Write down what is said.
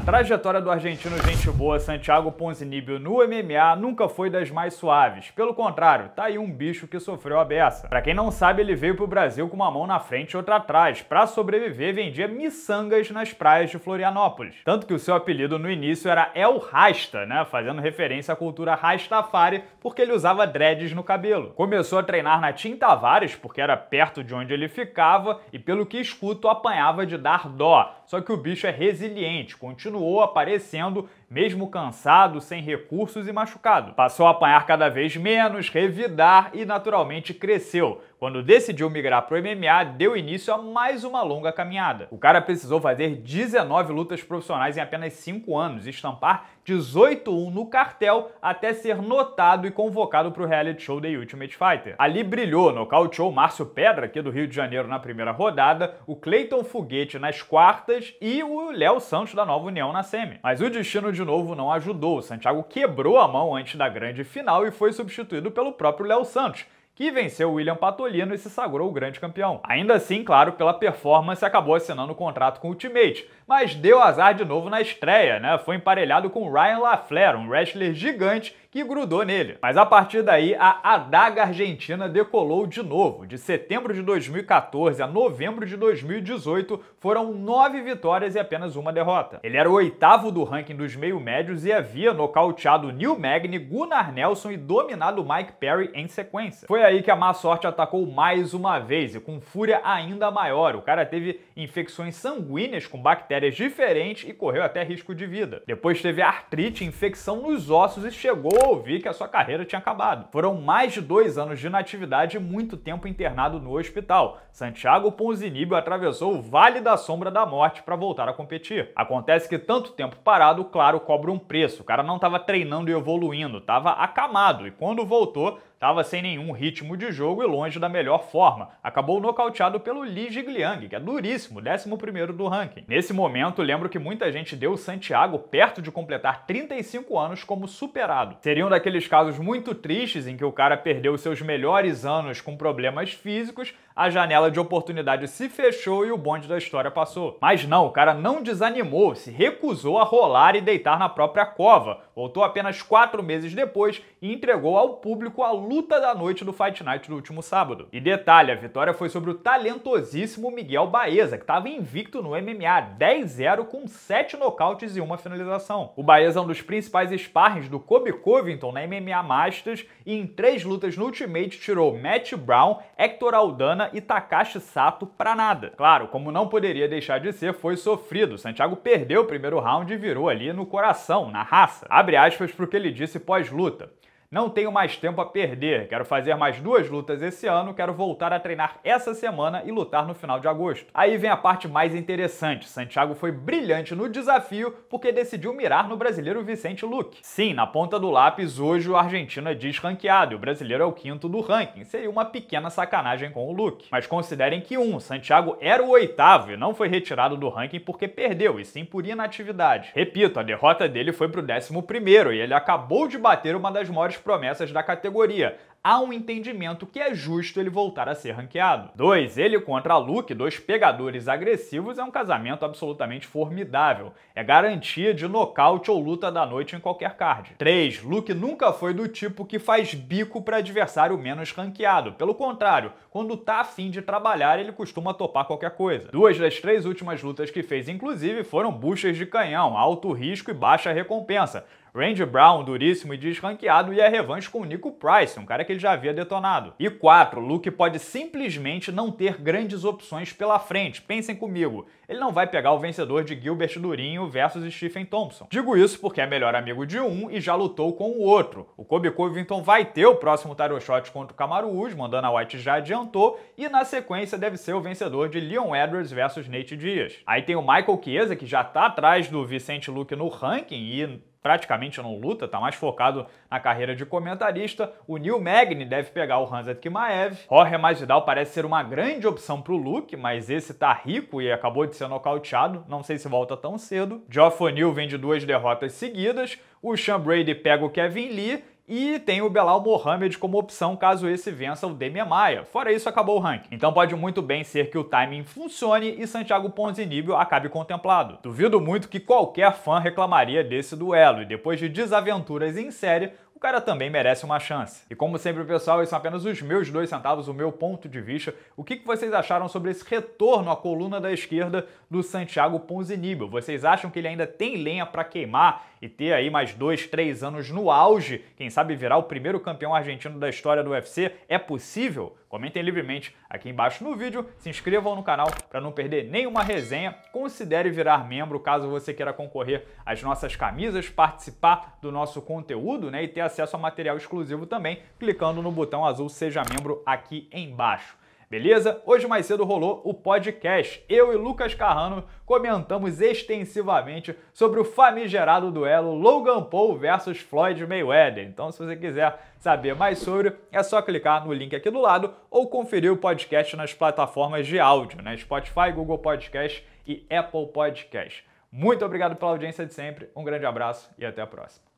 trajetória do argentino gente boa Santiago Ponzinibbio no MMA nunca foi das mais suaves. Pelo contrário, tá aí um bicho que sofreu a beça. Pra quem não sabe, ele veio pro Brasil com uma mão na frente e outra atrás. Pra sobreviver, vendia miçangas nas praias de Florianópolis. Tanto que o seu apelido no início era El Rasta, né? Fazendo referência à cultura Rastafari, porque ele usava dreads no cabelo. Começou a treinar na Tim Tavares, porque era perto de onde ele ficava, e pelo que escuto, apanhava de dar dó. Só que o bicho é resiliente, continua continuou aparecendo mesmo cansado, sem recursos e machucado. Passou a apanhar cada vez menos, revidar e naturalmente cresceu. Quando decidiu migrar para o MMA, deu início a mais uma longa caminhada. O cara precisou fazer 19 lutas profissionais em apenas 5 anos, estampar 18-1 no cartel até ser notado e convocado para o reality show The Ultimate Fighter. Ali brilhou, nocauteou Márcio Pedra, aqui do Rio de Janeiro, na primeira rodada, o Clayton Foguete nas quartas e o Léo Santos da Nova União na semi. Mas o destino de de novo, não ajudou. O Santiago quebrou a mão antes da grande final e foi substituído pelo próprio Léo Santos, que venceu o William Patolino e se sagrou o grande campeão. Ainda assim, claro, pela performance, acabou assinando o contrato com o Ultimate, mas deu azar de novo na estreia, né? Foi emparelhado com Ryan LaFleur, um wrestler gigante que grudou nele. Mas a partir daí, a adaga argentina decolou de novo. De setembro de 2014 a novembro de 2018, foram nove vitórias e apenas uma derrota. Ele era o oitavo do ranking dos meio-médios e havia nocauteado Neil Magny, Gunnar Nelson e dominado Mike Perry em sequência. Foi aí que a má sorte atacou mais uma vez e com fúria ainda maior. O cara teve infecções sanguíneas com bactérias diferentes e correu até risco de vida. Depois teve artrite, infecção nos ossos e chegou ouvir que a sua carreira tinha acabado. Foram mais de dois anos de inatividade e muito tempo internado no hospital. Santiago Ponzinibbio atravessou o Vale da Sombra da Morte para voltar a competir. Acontece que tanto tempo parado, claro, cobra um preço. O cara não estava treinando e evoluindo, estava acamado e quando voltou, estava sem nenhum ritmo de jogo e longe da melhor forma. Acabou nocauteado pelo Li Jigliang, que é duríssimo, 11º do ranking. Nesse momento, lembro que muita gente deu Santiago perto de completar 35 anos como superado. Seria um daqueles casos muito tristes em que o cara perdeu seus melhores anos com problemas físicos, a janela de oportunidade se fechou e o bonde da história passou. Mas não, o cara não desanimou, se recusou a rolar e deitar na própria cova. Voltou apenas quatro meses depois e entregou ao público a luta luta da noite do Fight Night do último sábado. E detalhe, a vitória foi sobre o talentosíssimo Miguel Baeza, que estava invicto no MMA 10-0 com 7 nocautes e uma finalização. O Baeza é um dos principais sparrings do Kobe Covington na MMA Masters e em três lutas no Ultimate tirou Matt Brown, Hector Aldana e Takashi Sato para nada. Claro, como não poderia deixar de ser, foi sofrido. Santiago perdeu o primeiro round e virou ali no coração, na raça. Abre aspas pro que ele disse pós-luta. Não tenho mais tempo a perder, quero fazer mais duas lutas esse ano, quero voltar a treinar essa semana e lutar no final de agosto. Aí vem a parte mais interessante: Santiago foi brilhante no desafio porque decidiu mirar no brasileiro Vicente Luque. Sim, na ponta do lápis, hoje o argentino é desranqueado e o brasileiro é o quinto do ranking. Seria uma pequena sacanagem com o Luque. Mas considerem que um, Santiago era o oitavo e não foi retirado do ranking porque perdeu, e sim por inatividade. Repito, a derrota dele foi pro décimo primeiro e ele acabou de bater uma das maiores promessas da categoria. Há um entendimento que é justo ele voltar a ser ranqueado. 2. Ele contra Luke, dois pegadores agressivos, é um casamento absolutamente formidável. É garantia de nocaute ou luta da noite em qualquer card. 3. Luke nunca foi do tipo que faz bico para adversário menos ranqueado. Pelo contrário, quando tá afim de trabalhar, ele costuma topar qualquer coisa. Duas das três últimas lutas que fez, inclusive, foram buchas de canhão, alto risco e baixa recompensa. Randy Brown, duríssimo e desranqueado, e a é revanche com o Nico Price, um cara que ele já havia detonado. E 4. Luke pode simplesmente não ter grandes opções pela frente. Pensem comigo, ele não vai pegar o vencedor de Gilbert Durinho versus Stephen Thompson. Digo isso porque é melhor amigo de um e já lutou com o outro. O Kobe Covington vai ter o próximo tarot shot contra o Kamaru Usman, Dana White já adiantou, e na sequência deve ser o vencedor de Leon Edwards versus Nate Diaz. Aí tem o Michael Chiesa, que já tá atrás do Vicente Luke no ranking e praticamente não luta, está mais focado na carreira de comentarista. O Neil Magny deve pegar o Hans Kimaev. Jorge Masvidal parece ser uma grande opção para o Luke, mas esse tá rico e acabou de ser nocauteado, não sei se volta tão cedo. Geoff O'Neill vem de duas derrotas seguidas. O Sean Brady pega o Kevin Lee e tem o Belal Mohamed como opção caso esse vença o Demian Maia. Fora isso, acabou o ranking. Então pode muito bem ser que o timing funcione e Santiago Ponzinibbio acabe contemplado. Duvido muito que qualquer fã reclamaria desse duelo, e depois de desaventuras em série, o cara também merece uma chance. E como sempre, pessoal, esses são apenas os meus dois centavos, o meu ponto de vista. O que vocês acharam sobre esse retorno à coluna da esquerda do Santiago Ponzinibbio? Vocês acham que ele ainda tem lenha para queimar? e ter aí mais dois, três anos no auge, quem sabe virar o primeiro campeão argentino da história do UFC? É possível? Comentem livremente aqui embaixo no vídeo, se inscrevam no canal para não perder nenhuma resenha, considere virar membro caso você queira concorrer às nossas camisas, participar do nosso conteúdo né, e ter acesso a material exclusivo também, clicando no botão azul Seja Membro aqui embaixo beleza? Hoje mais cedo rolou o podcast. Eu e Lucas Carrano comentamos extensivamente sobre o famigerado duelo Logan Paul versus Floyd Mayweather. Então, se você quiser saber mais sobre, é só clicar no link aqui do lado ou conferir o podcast nas plataformas de áudio, né? Spotify, Google Podcast e Apple Podcast. Muito obrigado pela audiência de sempre, um grande abraço e até a próxima.